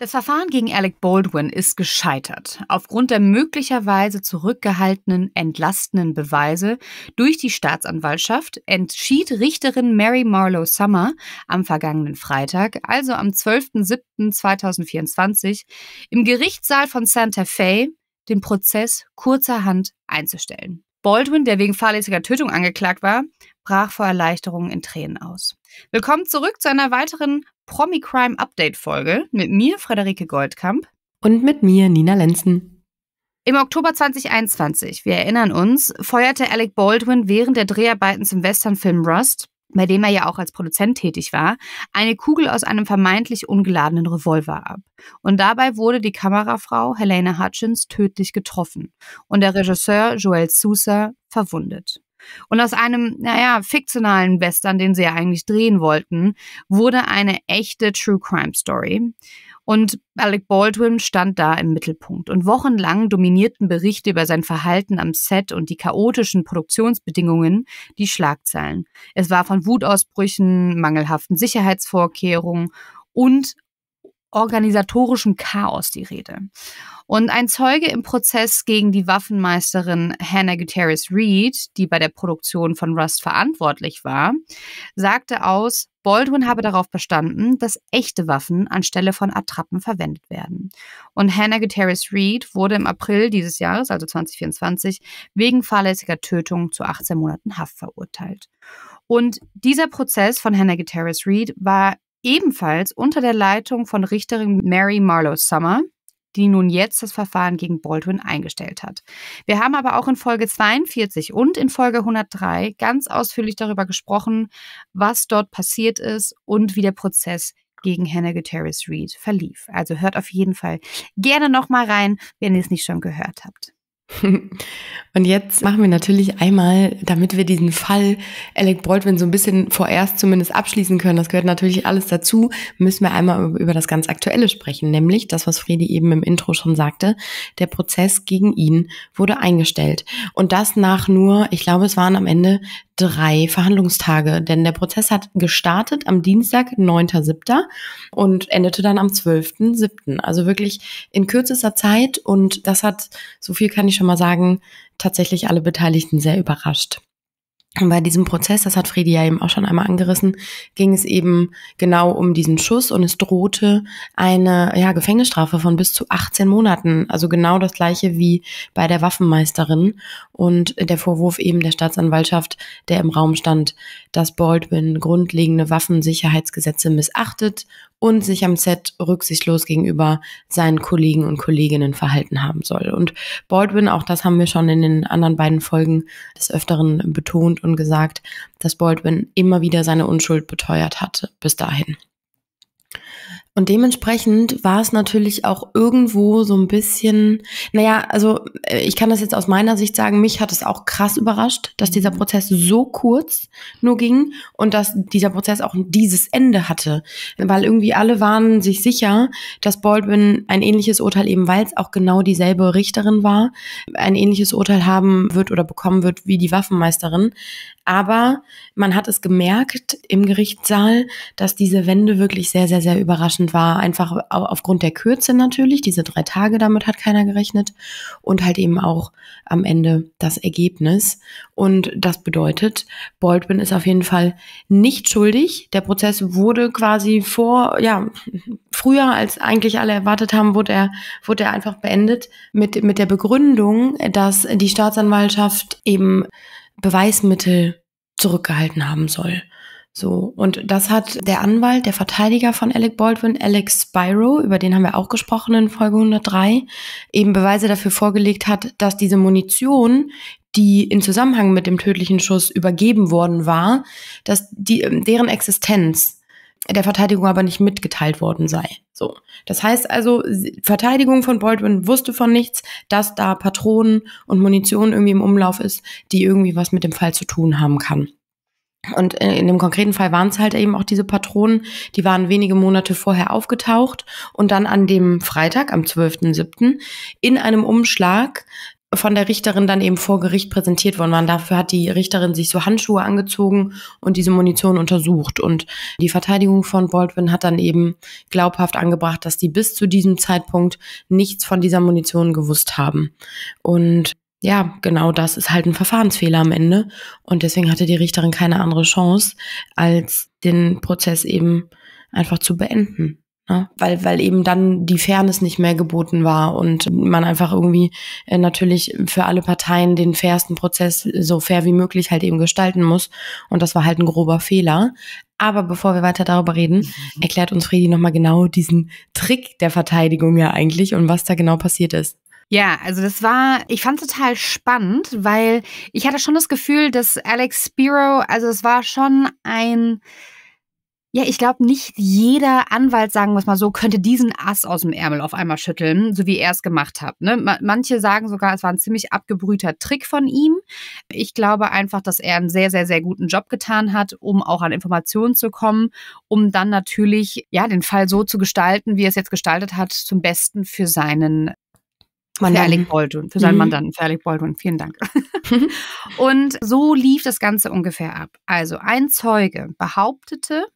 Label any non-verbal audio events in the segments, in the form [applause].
Das Verfahren gegen Alec Baldwin ist gescheitert, aufgrund der möglicherweise zurückgehaltenen, entlastenden Beweise durch die Staatsanwaltschaft entschied Richterin Mary Marlowe Summer am vergangenen Freitag, also am 12.07.2024, im Gerichtssaal von Santa Fe den Prozess kurzerhand einzustellen. Baldwin, der wegen fahrlässiger Tötung angeklagt war, brach vor Erleichterung in Tränen aus. Willkommen zurück zu einer weiteren Promi-Crime-Update-Folge mit mir, Frederike Goldkamp. Und mit mir, Nina Lenzen. Im Oktober 2021, wir erinnern uns, feuerte Alec Baldwin während der Dreharbeiten zum Westernfilm Rust, bei dem er ja auch als Produzent tätig war, eine Kugel aus einem vermeintlich ungeladenen Revolver ab. Und dabei wurde die Kamerafrau Helena Hutchins tödlich getroffen und der Regisseur Joel Sousa verwundet. Und aus einem, naja, fiktionalen Western, den sie ja eigentlich drehen wollten, wurde eine echte True Crime Story. Und Alec Baldwin stand da im Mittelpunkt. Und wochenlang dominierten Berichte über sein Verhalten am Set und die chaotischen Produktionsbedingungen die Schlagzeilen. Es war von Wutausbrüchen, mangelhaften Sicherheitsvorkehrungen und organisatorischem Chaos die Rede. Und ein Zeuge im Prozess gegen die Waffenmeisterin Hannah Gutierrez Reed, die bei der Produktion von Rust verantwortlich war, sagte aus, Baldwin habe darauf bestanden, dass echte Waffen anstelle von Attrappen verwendet werden. Und Hannah Gutierrez Reed wurde im April dieses Jahres, also 2024, wegen fahrlässiger Tötung zu 18 Monaten Haft verurteilt. Und dieser Prozess von Hannah Gutierrez Reed war ebenfalls unter der Leitung von Richterin Mary Marlowe Summer, die nun jetzt das Verfahren gegen Baldwin eingestellt hat. Wir haben aber auch in Folge 42 und in Folge 103 ganz ausführlich darüber gesprochen, was dort passiert ist und wie der Prozess gegen Hannah Gutierrez Reed verlief. Also hört auf jeden Fall gerne nochmal rein, wenn ihr es nicht schon gehört habt. [laughs] Und jetzt machen wir natürlich einmal, damit wir diesen Fall Alec Baldwin so ein bisschen vorerst zumindest abschließen können, das gehört natürlich alles dazu, müssen wir einmal über das ganz Aktuelle sprechen, nämlich das, was Fredi eben im Intro schon sagte, der Prozess gegen ihn wurde eingestellt. Und das nach nur, ich glaube, es waren am Ende drei Verhandlungstage, denn der Prozess hat gestartet am Dienstag, 9.7. und endete dann am 12.7. Also wirklich in kürzester Zeit und das hat, so viel kann ich schon mal sagen, tatsächlich alle Beteiligten sehr überrascht. Und bei diesem Prozess, das hat Fredi ja eben auch schon einmal angerissen, ging es eben genau um diesen Schuss und es drohte eine ja, Gefängnisstrafe von bis zu 18 Monaten. Also genau das gleiche wie bei der Waffenmeisterin und der Vorwurf eben der Staatsanwaltschaft, der im Raum stand, dass Baldwin grundlegende Waffensicherheitsgesetze missachtet und sich am Set rücksichtslos gegenüber seinen Kollegen und Kolleginnen verhalten haben soll. Und Baldwin, auch das haben wir schon in den anderen beiden Folgen des Öfteren betont und gesagt, dass Baldwin immer wieder seine Unschuld beteuert hatte bis dahin. Und dementsprechend war es natürlich auch irgendwo so ein bisschen, naja, also äh, ich kann das jetzt aus meiner Sicht sagen, mich hat es auch krass überrascht, dass dieser mhm. Prozess so kurz nur ging und dass dieser Prozess auch dieses Ende hatte, weil irgendwie alle waren sich sicher, dass Baldwin ein ähnliches Urteil, eben weil es auch genau dieselbe Richterin war, ein ähnliches Urteil haben wird oder bekommen wird wie die Waffenmeisterin. Aber man hat es gemerkt im Gerichtssaal, dass diese Wende wirklich sehr, sehr, sehr überraschend überraschend war, einfach aufgrund der Kürze natürlich, diese drei Tage, damit hat keiner gerechnet und halt eben auch am Ende das Ergebnis. Und das bedeutet, Baldwin ist auf jeden Fall nicht schuldig. Der Prozess wurde quasi vor, ja, früher als eigentlich alle erwartet haben, wurde er, wurde er einfach beendet mit, mit der Begründung, dass die Staatsanwaltschaft eben Beweismittel zurückgehalten haben soll. So, und das hat der Anwalt, der Verteidiger von Alec Baldwin, Alex Spyro, über den haben wir auch gesprochen in Folge 103, eben Beweise dafür vorgelegt hat, dass diese Munition, die in Zusammenhang mit dem tödlichen Schuss übergeben worden war, dass die, ähm, deren Existenz der Verteidigung aber nicht mitgeteilt worden sei. So. Das heißt also, Verteidigung von Baldwin wusste von nichts, dass da Patronen und Munition irgendwie im Umlauf ist, die irgendwie was mit dem Fall zu tun haben kann. Und äh, in dem konkreten Fall waren es halt eben auch diese Patronen, die waren wenige Monate vorher aufgetaucht und dann an dem Freitag, am 12.07., in einem Umschlag von der Richterin dann eben vor Gericht präsentiert worden waren. Dafür hat die Richterin sich so Handschuhe angezogen und diese Munition untersucht. Und die Verteidigung von Baldwin hat dann eben glaubhaft angebracht, dass die bis zu diesem Zeitpunkt nichts von dieser Munition gewusst haben. Und ja, genau das ist halt ein Verfahrensfehler am Ende. Und deswegen hatte die Richterin keine andere Chance, als den Prozess eben einfach zu beenden. Ne? Weil, weil eben dann die Fairness nicht mehr geboten war und man einfach irgendwie äh, natürlich für alle Parteien den fairsten Prozess so fair wie möglich halt eben gestalten muss. Und das war halt ein grober Fehler. Aber bevor wir weiter darüber reden, mhm. erklärt uns Fredi nochmal genau diesen Trick der Verteidigung ja eigentlich und was da genau passiert ist. Ja, also das war, ich fand es total spannend, weil ich hatte schon das Gefühl, dass Alex Spiro, also es war schon ein, ja, ich glaube, nicht jeder Anwalt, sagen wir es mal so, könnte diesen Ass aus dem Ärmel auf einmal schütteln, so wie er es gemacht hat. Ne? Manche sagen sogar, es war ein ziemlich abgebrühter Trick von ihm. Ich glaube einfach, dass er einen sehr, sehr, sehr guten Job getan hat, um auch an Informationen zu kommen, um dann natürlich ja den Fall so zu gestalten, wie er es jetzt gestaltet hat, zum Besten für seinen Mandanten. Für Baldwin, für seinen mhm. Mandanten, für Baldwin. Vielen Dank. [laughs] und so lief das Ganze ungefähr ab. Also ein Zeuge behauptete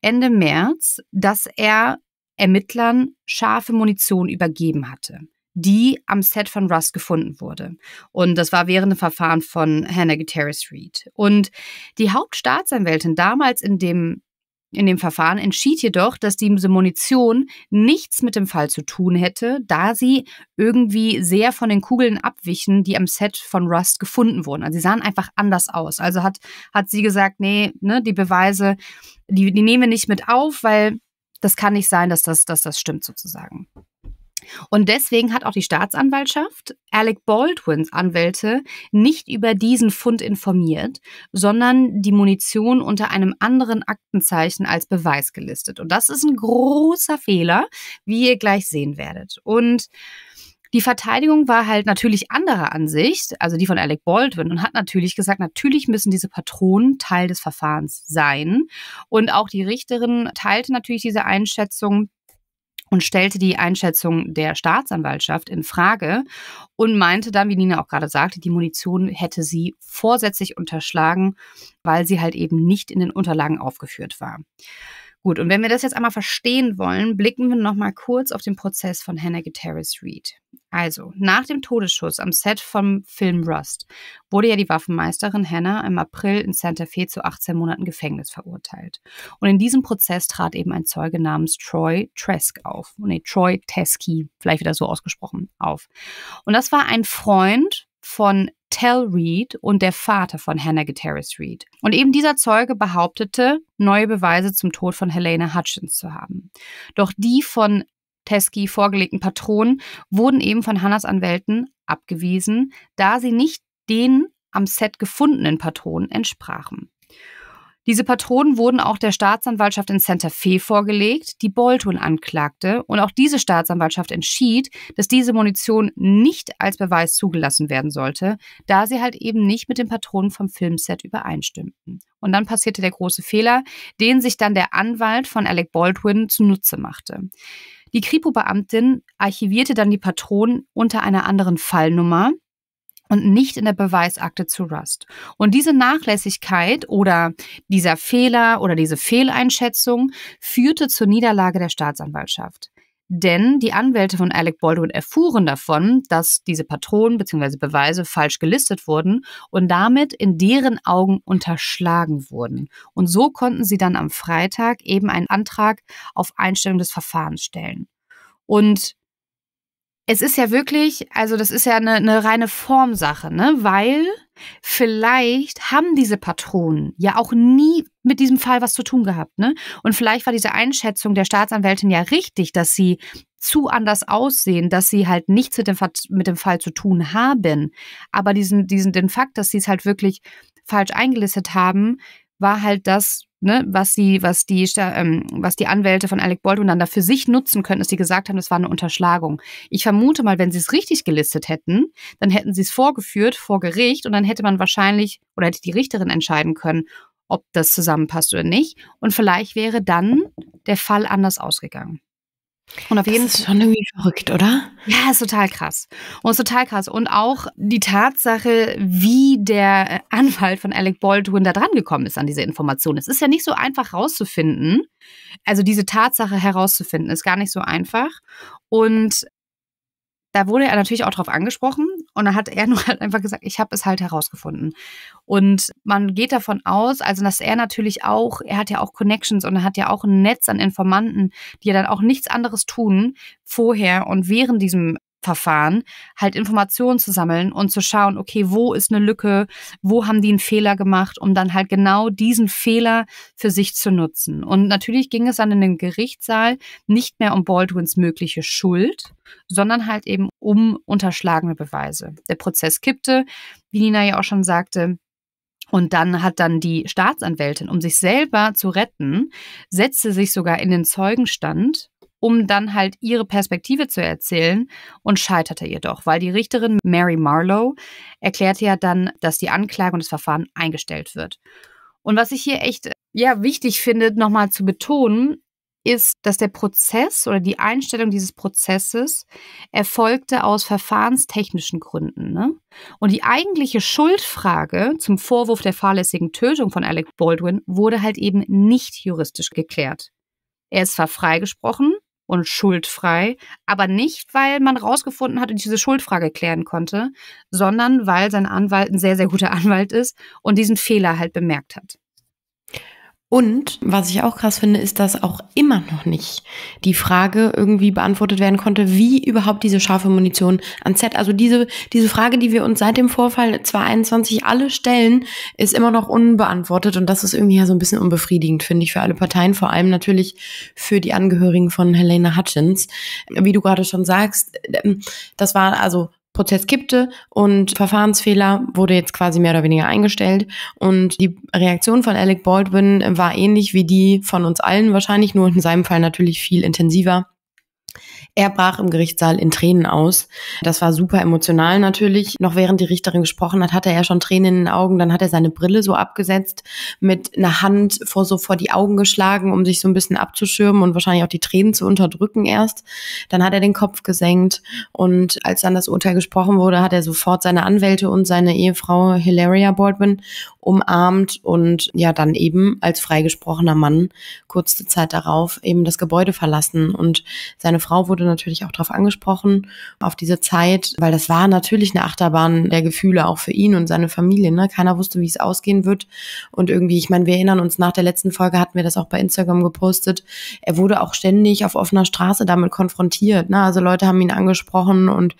Ende März, dass er Ermittlern scharfe Munition übergeben hatte die am Set von Russ gefunden wurde. Und das war während dem Verfahren von Hannah Gutierrez Reed. Und die Hauptstaatsanwältin damals in dem in dem Verfahren entschied jedoch, dass diese Munition nichts mit dem Fall zu tun hätte, da sie irgendwie sehr von den Kugeln abwichen, die am Set von Rust gefunden wurden. Also sie sahen einfach anders aus. Also hat, hat sie gesagt, nee, ne, die Beweise, die, die nehmen wir nicht mit auf, weil das kann nicht sein, dass das, dass das stimmt sozusagen. Und deswegen hat auch die Staatsanwaltschaft Alec Baldwins Anwälte nicht über diesen Fund informiert, sondern die Munition unter einem anderen Aktenzeichen als Beweis gelistet. Und das ist ein großer Fehler, wie ihr gleich sehen werdet. Und die Verteidigung war halt natürlich anderer Ansicht, also die von Alec Baldwin, und hat natürlich gesagt, natürlich müssen diese Patronen Teil des Verfahrens sein. Und auch die Richterin teilte natürlich diese Einschätzung und stellte die Einschätzung der Staatsanwaltschaft in Frage und meinte dann, wie Nina auch gerade sagte, die Munition hätte sie vorsätzlich unterschlagen, weil sie halt eben nicht in den Unterlagen aufgeführt war. Gut, und wenn wir das jetzt einmal verstehen wollen, blicken wir nochmal kurz auf den Prozess von Hannah Gutierrez Reed. Also, nach dem Todesschuss am Set vom Film Rust wurde ja die Waffenmeisterin Hannah im April in Santa Fe zu 18 Monaten Gefängnis verurteilt. Und in diesem Prozess trat eben ein Zeuge namens Troy Tresk auf. Nee, Troy Teskey, vielleicht wieder so ausgesprochen, auf. Und das war ein Freund von Tell Reed und der Vater von Hannah Gutierrez Reed. Und eben dieser Zeuge behauptete, neue Beweise zum Tod von Helena Hutchins zu haben. Doch die von Teskey vorgelegten Patronen wurden eben von Hannas Anwälten abgewiesen, da sie nicht den am Set gefundenen Patronen entsprachen. Diese Patronen wurden auch der Staatsanwaltschaft in Santa Fe vorgelegt, die Baldwin anklagte. Und auch diese Staatsanwaltschaft entschied, dass diese Munition nicht als Beweis zugelassen werden sollte, da sie halt eben nicht mit den Patronen vom Filmset übereinstimmten. Und dann passierte der große Fehler, den sich dann der Anwalt von Alec Baldwin zunutze machte. Die Kripo-Beamtin archivierte dann die Patronen unter einer anderen Fallnummer, und nicht in der Beweisakte zu Rust. Und diese Nachlässigkeit oder dieser Fehler oder diese Fehleinschätzung führte zur Niederlage der Staatsanwaltschaft. Denn die Anwälte von Alec Baldwin erfuhren davon, dass diese Patronen bzw. Beweise falsch gelistet wurden und damit in deren Augen unterschlagen wurden. Und so konnten sie dann am Freitag eben einen Antrag auf Einstellung des Verfahrens stellen. Und es ist ja wirklich, also das ist ja eine, eine reine Formsache, ne? Weil vielleicht haben diese Patronen ja auch nie mit diesem Fall was zu tun gehabt, ne? Und vielleicht war diese Einschätzung der Staatsanwältin ja richtig, dass sie zu anders aussehen, dass sie halt nichts mit dem, mit dem Fall zu tun haben. Aber diesen, diesen, den Fakt, dass sie es halt wirklich falsch eingelistet haben, war halt das, ne, was sie, was die, ähm, was die Anwälte von Alec Baldwin dann da für sich nutzen könnten, dass sie gesagt haben, es war eine Unterschlagung. Ich vermute mal, wenn sie es richtig gelistet hätten, dann hätten sie es vorgeführt vor Gericht und dann hätte man wahrscheinlich oder hätte die Richterin entscheiden können, ob das zusammenpasst oder nicht. Und vielleicht wäre dann der Fall anders ausgegangen. Und auf das jeden ist schon irgendwie verrückt, oder? Ja, ist total krass. Und ist total krass. Und auch die Tatsache, wie der äh, Anwalt von Alec Baldwin da dran gekommen ist an diese Information. Es ist ja nicht so einfach herauszufinden, Also diese Tatsache herauszufinden, ist gar nicht so einfach. Und da wurde er natürlich auch drauf angesprochen, und dann hat er [laughs] nur halt einfach gesagt, ich habe es halt herausgefunden. Und man geht davon aus, also dass er natürlich auch, er hat ja auch Connections und er hat ja auch ein Netz an Informanten, die ja dann auch nichts anderes tun vorher und während diesem Verfahren halt Informationen zu sammeln und zu schauen, okay, wo ist eine Lücke, wo haben die einen Fehler gemacht, um dann halt genau diesen Fehler für sich zu nutzen. Und natürlich ging es dann in den Gerichtssaal nicht mehr um Baldwins mögliche Schuld, sondern halt eben um unterschlagene Beweise. Der Prozess kippte, wie Nina ja auch schon sagte, und dann hat dann die Staatsanwältin, um sich selber zu retten, setzte sich sogar in den Zeugenstand um dann halt ihre Perspektive zu erzählen und scheiterte jedoch, weil die Richterin Mary Marlowe erklärte ja dann, dass die Anklage und das Verfahren eingestellt wird. Und was ich hier echt ja wichtig finde, nochmal zu betonen, ist, dass der Prozess oder die Einstellung dieses Prozesses erfolgte aus verfahrenstechnischen Gründen. Ne? Und die eigentliche Schuldfrage zum Vorwurf der fahrlässigen Tötung von Alec Baldwin wurde halt eben nicht juristisch geklärt. Er ist zwar freigesprochen, und schuldfrei, aber nicht, weil man rausgefunden hat und diese Schuldfrage klären konnte, sondern weil sein Anwalt ein sehr, sehr guter [laughs] Anwalt ist und diesen Fehler halt bemerkt hat. Und was ich auch krass finde, ist, dass auch immer noch nicht die Frage irgendwie beantwortet werden konnte, wie überhaupt diese scharfe Munition an Z, also diese, diese Frage, die wir uns seit dem Vorfall 2021 alle stellen, ist immer noch unbeantwortet und das ist irgendwie ja so ein bisschen unbefriedigend, finde ich, für alle Parteien, vor allem natürlich für die Angehörigen von Helena Hutchins. Wie du gerade schon sagst, das war also Prozess kippte und Verfahrensfehler wurde jetzt quasi mehr oder weniger eingestellt. Und die Reaktion von Alec Baldwin war ähnlich wie die von uns allen wahrscheinlich, nur in seinem Fall natürlich viel intensiver er brach im Gerichtssaal in Tränen aus. Das war super emotional natürlich. Noch während die Richterin gesprochen hat, hatte er schon Tränen in den Augen. Dann hat er seine Brille so abgesetzt, mit einer Hand vor so vor die Augen geschlagen, um sich so ein bisschen abzuschirmen und wahrscheinlich auch die Tränen zu unterdrücken erst. Dann hat er den Kopf gesenkt und als dann das Urteil gesprochen wurde, hat er sofort seine Anwälte und seine Ehefrau Hilaria Baldwin umarmt und ja dann eben als freigesprochener Mann kurze Zeit darauf eben das Gebäude verlassen und seine Frau wurde wurde natürlich auch darauf angesprochen, auf diese Zeit, weil das war natürlich eine Achterbahn der Gefühle auch für ihn und seine Familie. Ne? Keiner wusste, wie es ausgehen wird. Und irgendwie, ich meine, wir erinnern uns, nach der letzten Folge hatten wir das auch bei Instagram gepostet. Er wurde auch ständig auf offener Straße damit konfrontiert. Ne? Also Leute haben ihn angesprochen und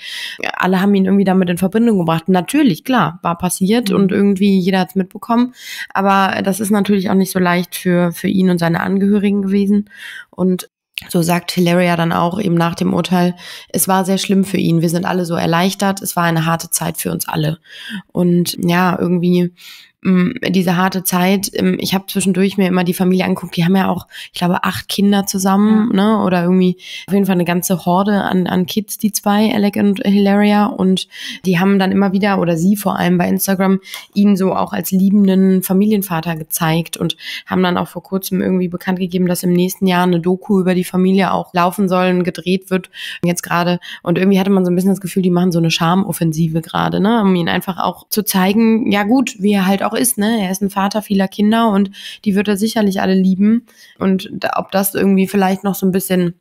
alle haben ihn irgendwie damit in Verbindung gebracht. natürlich, klar, war passiert mhm. und irgendwie jeder hat es mitbekommen. Aber das ist natürlich auch nicht so leicht für, für ihn und seine Angehörigen gewesen. Und so sagt Hilaria dann auch eben nach dem Urteil, es war sehr schlimm für ihn. Wir sind alle so erleichtert. Es war eine harte Zeit für uns alle. Und ja, irgendwie ähm, diese harte Zeit. Ähm, ich habe zwischendurch mir immer die Familie angeguckt, die haben ja auch, ich glaube, acht Kinder zusammen, ja. ne? Oder irgendwie auf jeden Fall eine ganze Horde an, an Kids, die zwei, Alec und Hilaria. Und die haben dann immer wieder, oder sie vor allem bei Instagram, ihn so auch als liebenden Familienvater gezeigt und haben dann auch vor kurzem irgendwie bekannt gegeben, dass im nächsten Jahr eine Doku über die Familie auch laufen soll und gedreht wird. Jetzt gerade. Und irgendwie hatte man so ein bisschen das Gefühl, die machen so eine Schamoffensive gerade, ne? Um ihn einfach auch zu zeigen, ja gut, wie er halt auch auch ist. Ne? Er ist ein Vater vieler Kinder und die wird er sicherlich alle lieben. Und da, ob das irgendwie vielleicht noch so ein bisschen,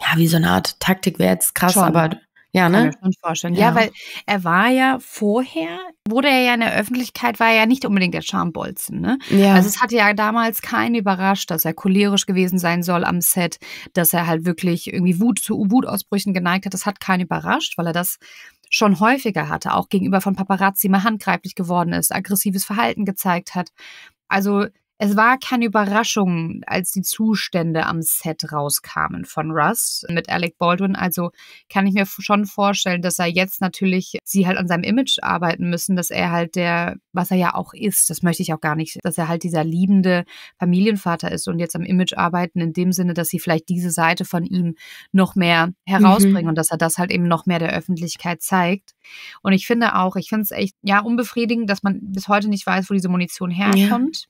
ja, wie so eine Art Taktik wäre jetzt krass, Schon. aber ja, ne? Kann ich vorstellen. Ja, ja, weil er war ja vorher, wurde er ja in der Öffentlichkeit, war er ja nicht unbedingt der Schambolzen, ne? Ja. Also es hatte ja damals keinen überrascht, dass er cholerisch gewesen sein soll am Set, dass er halt wirklich irgendwie Wut zu Wutausbrüchen geneigt hat. Das hat keinen überrascht, weil er das schon häufiger hatte, auch gegenüber von Paparazzi mal handgreiflich geworden ist, aggressives Verhalten gezeigt hat. Also es war keine Überraschung, als die Zustände am Set rauskamen von Russ mit Alec Baldwin. Also kann ich mir schon vorstellen, dass er jetzt natürlich, sie halt an seinem Image arbeiten müssen, dass er halt der, was er ja auch ist, das möchte ich auch gar nicht, dass er halt dieser liebende Familienvater ist und jetzt am Image arbeiten in dem Sinne, dass sie vielleicht diese Seite von ihm noch mehr herausbringen mhm. und dass er das halt eben noch mehr der Öffentlichkeit zeigt. Und ich finde auch, ich finde es echt, ja, unbefriedigend, dass man bis heute nicht weiß, wo diese Munition herkommt. Ja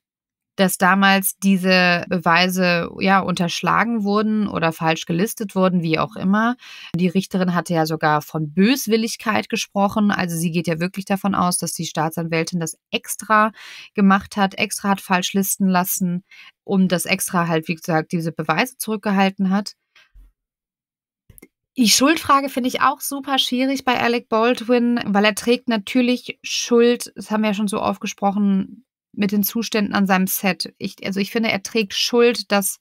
dass damals diese Beweise ja unterschlagen wurden oder falsch gelistet wurden, wie auch immer. Die Richterin hatte ja sogar von Böswilligkeit gesprochen. Also sie geht ja wirklich davon aus, dass die Staatsanwältin das extra gemacht hat, extra hat falsch listen lassen, um das extra halt, wie gesagt, diese Beweise zurückgehalten hat. Die Schuldfrage finde ich auch super schwierig bei Alec Baldwin, weil er trägt natürlich Schuld, das haben wir ja schon so oft gesprochen, mit den Zuständen an seinem Set. Ich, also ich finde, er trägt Schuld, dass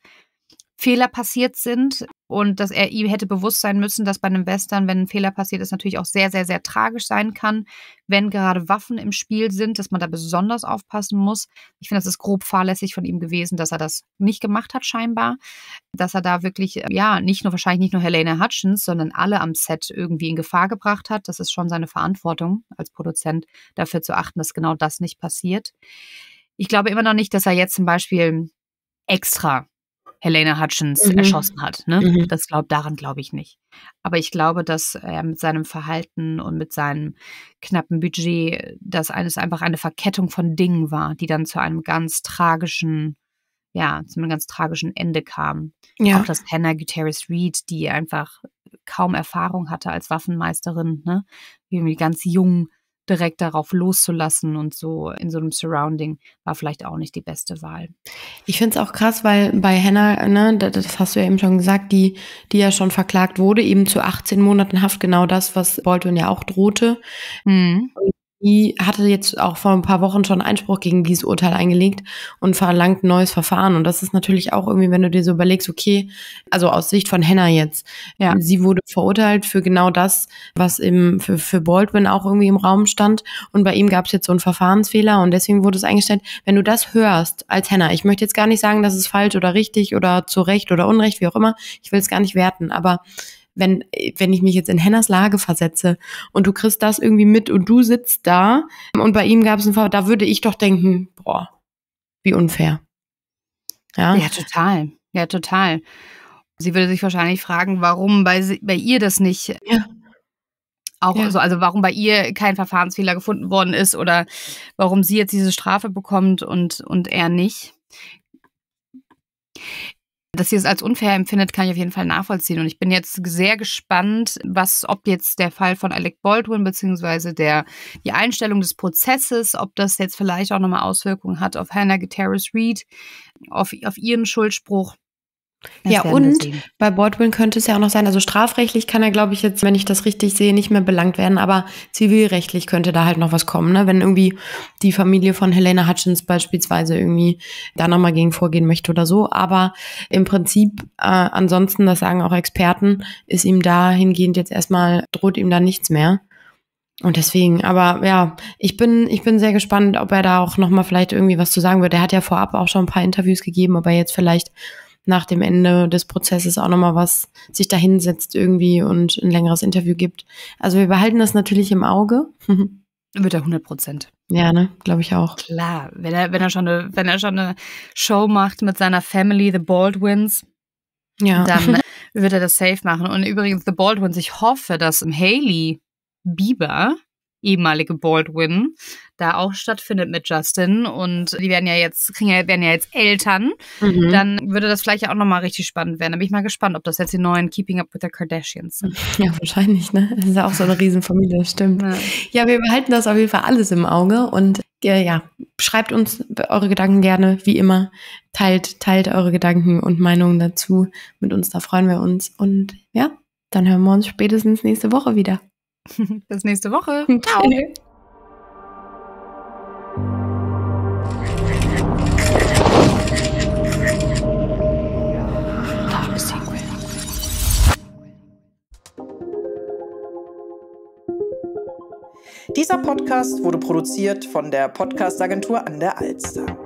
Fehler passiert sind, und dass er ihm hätte bewusst sein müssen, dass bei einem Western, wenn ein Fehler passiert ist, natürlich auch sehr, sehr, sehr tragisch sein kann, wenn gerade Waffen im Spiel sind, dass man da besonders aufpassen muss. Ich finde, das ist grob fahrlässig von ihm gewesen, dass er das nicht gemacht hat, scheinbar. Dass er da wirklich, äh, ja, nicht nur, wahrscheinlich nicht nur Helena Hutchins, sondern alle am Set irgendwie in Gefahr gebracht hat. Das ist schon seine Verantwortung als Produzent, dafür zu achten, dass genau das nicht passiert. Ich glaube immer noch nicht, dass er jetzt zum Beispiel extra Helena Hutchins mhm. erschossen hat. Ne? Mhm. Das glaubt, daran glaube ich nicht. Aber ich glaube, dass er mit seinem Verhalten und mit seinem knappen Budget, dass eines einfach eine Verkettung von Dingen war, die dann zu einem ganz tragischen, ja, zu einem ganz tragischen Ende kam. Ja. Auch dass Hannah Gutierrez Reed, die einfach kaum Erfahrung hatte als Waffenmeisterin, ne? Wie irgendwie ganz jung direkt darauf loszulassen und so in so einem Surrounding war vielleicht auch nicht die beste Wahl. Ich finde es auch krass, weil bei Hannah, ne, das hast du ja eben schon gesagt, die, die ja schon verklagt wurde, eben zu 18 Monaten Haft, genau das, was Baldwin ja auch drohte. Mhm. Die hatte jetzt auch vor ein paar Wochen schon Einspruch gegen dieses Urteil eingelegt und verlangt ein neues Verfahren. Und das ist natürlich auch irgendwie, wenn du dir so überlegst, okay, also aus Sicht von Hannah jetzt, ja. sie wurde verurteilt für genau das, was im, für, für Baldwin auch irgendwie im Raum stand. Und bei ihm gab es jetzt so einen Verfahrensfehler und deswegen wurde es eingestellt. Wenn du das hörst als Hannah, ich möchte jetzt gar nicht sagen, das ist falsch oder richtig oder zu Recht oder Unrecht, wie auch immer, ich will es gar nicht werten, aber wenn, wenn ich mich jetzt in Henners Lage versetze und du kriegst das irgendwie mit und du sitzt da und bei ihm gab es einen Fall, da würde ich doch denken, boah, wie unfair. Ja, ja total. Ja, total. Sie würde sich wahrscheinlich fragen, warum bei, bei ihr das nicht ja. auch ja. so, also warum bei ihr kein Verfahrensfehler gefunden worden ist oder warum sie jetzt diese Strafe bekommt und, und er nicht. Dass sie es als unfair empfindet, kann ich auf jeden Fall nachvollziehen. Und ich bin jetzt sehr gespannt, was, ob jetzt der Fall von Alec Baldwin beziehungsweise die Einstellung des Prozesses, ob das jetzt vielleicht auch nochmal Auswirkungen hat auf Hannah Gutierrez Reed, auf, auf ihren Schuldspruch. Das ja, und bei Baldwin könnte es ja auch noch sein, also strafrechtlich kann er, glaube ich, jetzt, wenn ich das richtig sehe, nicht mehr belangt werden, aber zivilrechtlich könnte da halt noch was kommen, ne? wenn irgendwie die Familie von Helena Hutchins beispielsweise irgendwie da nochmal gegen vorgehen möchte oder so. Aber im Prinzip, äh, ansonsten, das sagen auch Experten, ist ihm dahingehend jetzt erstmal, droht ihm da nichts mehr. Und deswegen, aber ja, ich bin, ich bin sehr gespannt, ob er da auch nochmal vielleicht irgendwie was zu sagen wird. Er hat ja vorab auch schon ein paar Interviews gegeben, ob er jetzt vielleicht nach dem Ende des Prozesses auch nochmal was sich da hinsetzt irgendwie und ein längeres Interview gibt. Also wir behalten das natürlich im Auge. Wird er 100 Prozent. Ja, ne, glaube ich auch. Klar, wenn er, wenn er schon eine, wenn er schon eine Show macht mit seiner Family, The Baldwins, ja. dann [laughs] wird er das safe machen. Und übrigens, The Baldwins, ich hoffe, dass Haley Bieber ehemalige Baldwin, da auch stattfindet mit Justin. Und die werden ja jetzt, kriegen ja, werden ja jetzt Eltern. Mhm. Dann würde das vielleicht auch nochmal richtig spannend werden. Da bin ich mal gespannt, ob das jetzt die neuen Keeping Up with the Kardashians sind. [laughs] Ja, wahrscheinlich, ne? Das ist ja auch so eine Riesenfamilie, stimmt. Ja, ja wir behalten das auf jeden Fall alles im Auge und ja, äh, ja, schreibt uns eure Gedanken gerne, wie immer. Teilt, teilt eure Gedanken und Meinungen dazu mit uns, da freuen wir uns. Und ja, dann hören wir uns spätestens nächste Woche wieder. [laughs] Bis nächste Woche. [laughs] Ciao. Dieser Podcast wurde produziert von der Podcastagentur an der Alster.